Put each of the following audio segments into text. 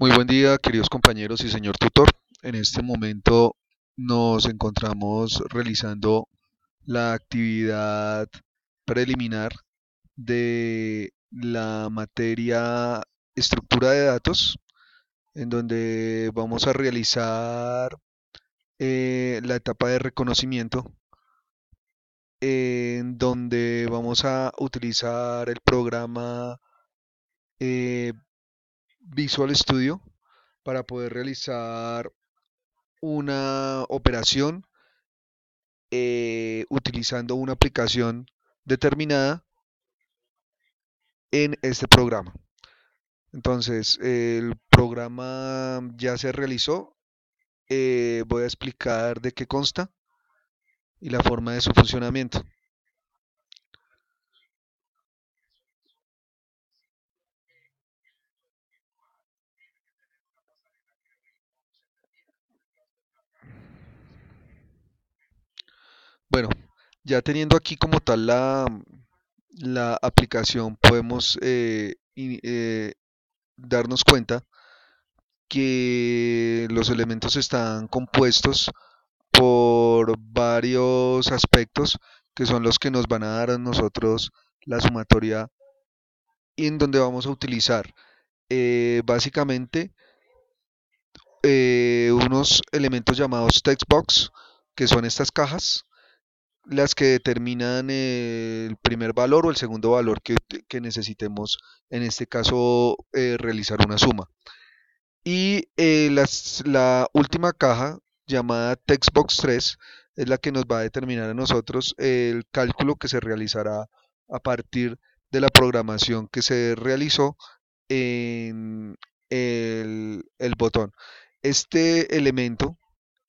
Muy buen día, queridos compañeros y señor tutor. En este momento nos encontramos realizando la actividad preliminar de la materia estructura de datos, en donde vamos a realizar eh, la etapa de reconocimiento, en donde vamos a utilizar el programa eh, Visual Studio para poder realizar una operación eh, utilizando una aplicación determinada en este programa. Entonces, el programa ya se realizó. Eh, voy a explicar de qué consta y la forma de su funcionamiento. Bueno, ya teniendo aquí como tal la, aplicación, podemos eh, eh, darnos cuenta que los elementos están compuestos por varios aspectos que son los que nos van a dar a nosotros la sumatoria en donde vamos a utilizar eh, básicamente unos elementos llamados textbox que son estas cajas las que determinan el primer valor o el segundo valor que, necesitemos, en este caso, eh, realizar una suma. Y eh, la última caja, llamada Textbox 3, es la que nos va a determinar a nosotros el cálculo que se realizará a partir de la programación que se realizó en el botón. Este elemento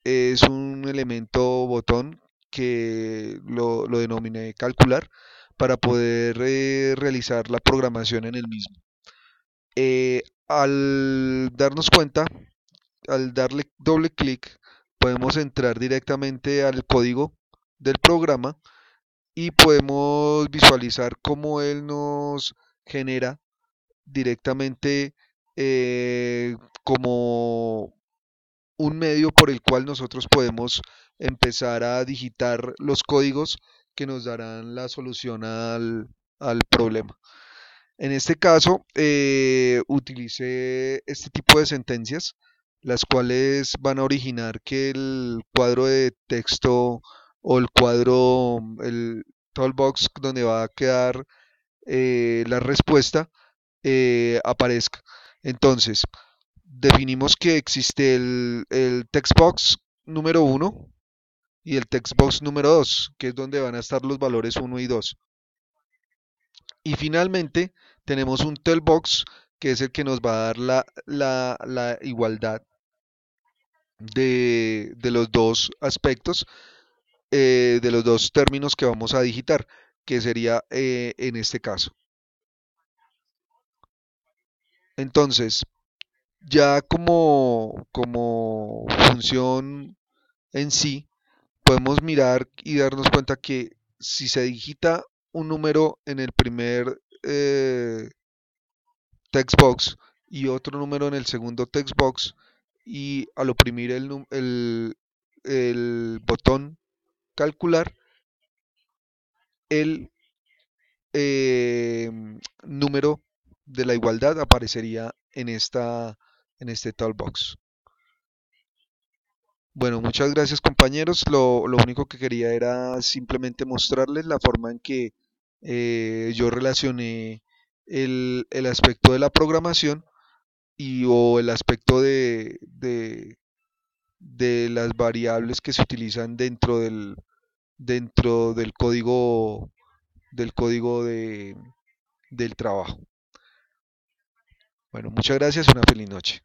es un elemento botón que lo, lo denominé calcular, para poder eh, realizar la programación en el mismo. Eh, al darnos cuenta, al darle doble clic, podemos entrar directamente al código del programa y podemos visualizar cómo él nos genera directamente eh, como un medio por el cual nosotros podemos empezar a digitar los códigos que nos darán la solución al, problema. En este caso, eh, utilice este tipo de sentencias, las cuales van a originar que el cuadro de texto o el cuadro, el toolbox donde va a quedar eh, la respuesta, eh, aparezca. Entonces, definimos que existe el, el textbox número 1 y el textbox número 2, que es donde van a estar los valores 1 y 2. Y finalmente tenemos un box que es el que nos va a dar la, la, la igualdad de, los dos aspectos, eh, de los dos términos que vamos a digitar, que sería eh, en este caso. Entonces, ya como, como función en sí, podemos mirar y darnos cuenta que si se digita un número en el primer eh, box y otro número en el segundo text box y al oprimir el, el, botón calcular, el em, número de la igualdad aparecería en esta en este toolbox. Bueno, muchas gracias compañeros. Lo, único que quería era simplemente mostrarles la forma en que eh, yo relacioné el, aspecto de la programación y o el aspecto de, de, las variables que se utilizan dentro del, dentro del código del código de, del trabajo. Bueno, muchas gracias, una feliz noche.